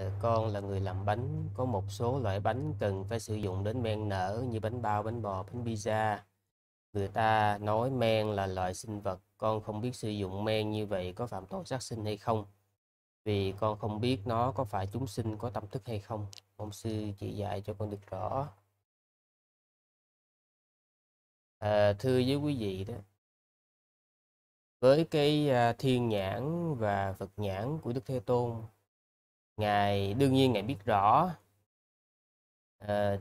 Ờ, con là người làm bánh có một số loại bánh cần phải sử dụng đến men nở như bánh bao bánh bò bánh pizza người ta nói men là loại sinh vật con không biết sử dụng men như vậy có phạm tội sát sinh hay không vì con không biết nó có phải chúng sinh có tâm thức hay không ông sư chỉ dạy cho con được rõ à, thưa với quý vị đó với cái à, thiên nhãn và phật nhãn của đức thế tôn ngài đương nhiên ngài biết rõ ờ,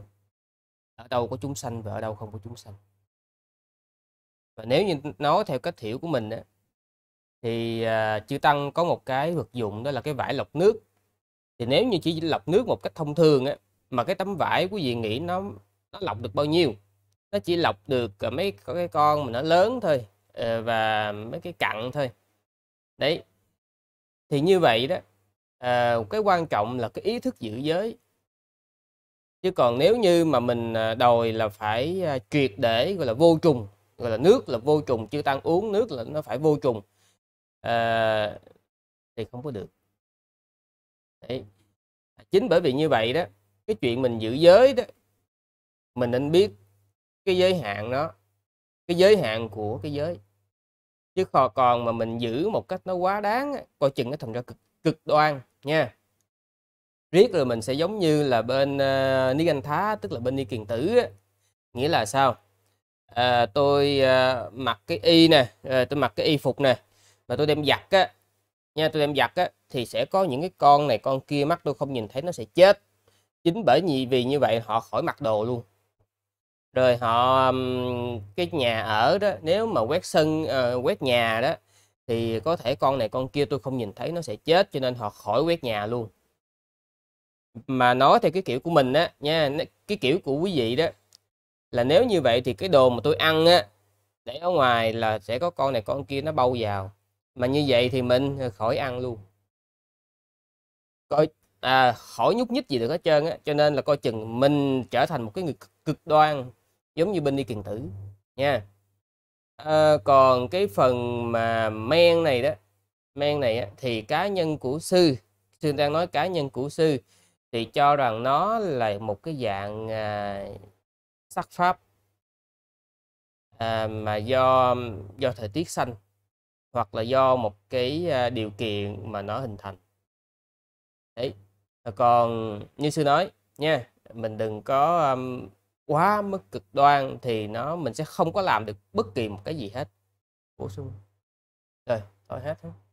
ở đâu có chúng sanh và ở đâu không có chúng sanh và nếu như nói theo cách hiểu của mình á, thì à, chư tăng có một cái vật dụng đó là cái vải lọc nước thì nếu như chỉ lọc nước một cách thông thường á, mà cái tấm vải của gì nghĩ nó nó lọc được bao nhiêu nó chỉ lọc được mấy cái con mà nó lớn thôi ờ, và mấy cái cặn thôi đấy thì như vậy đó à, cái quan trọng là cái ý thức giữ giới chứ còn nếu như mà mình à, đòi là phải à, triệt để gọi là vô trùng gọi là nước là vô trùng chưa tăng uống nước là nó phải vô trùng à, thì không có được Đấy. À, chính bởi vì như vậy đó cái chuyện mình giữ giới đó mình nên biết cái giới hạn nó cái giới hạn của cái giới chứ còn mà mình giữ một cách nó quá đáng coi chừng nó thành ra cực cực đoan nha riết rồi mình sẽ giống như là bên uh, ni anh thá tức là bên ni kiền tử á. nghĩa là sao à, tôi uh, mặc cái y nè à, tôi mặc cái y phục nè và tôi đem giặt á nha tôi đem giặt á thì sẽ có những cái con này con kia mắt tôi không nhìn thấy nó sẽ chết chính bởi vì vì như vậy họ khỏi mặc đồ luôn rồi họ cái nhà ở đó nếu mà quét sân uh, quét nhà đó thì có thể con này con kia tôi không nhìn thấy nó sẽ chết cho nên họ khỏi quét nhà luôn mà nói theo cái kiểu của mình á nha cái kiểu của quý vị đó là nếu như vậy thì cái đồ mà tôi ăn á để ở ngoài là sẽ có con này con kia nó bâu vào mà như vậy thì mình ờ, khỏi ăn luôn coi à, khỏi nhúc nhích gì được hết trơn á cho nên là coi chừng mình trở thành một cái người cực, đoan giống như bên đi kiền tử nha à, còn cái phần mà men này đó men này á, thì cá nhân của sư sư đang nói cá nhân của sư thì cho rằng nó là một cái dạng à, sắc pháp à, mà do do thời tiết xanh hoặc là do một cái à, điều kiện mà nó hình thành đấy còn như sư nói nha mình đừng có um, quá mức cực đoan thì nó mình sẽ không có làm được bất kỳ một cái gì hết bổ sung rồi thôi hết hết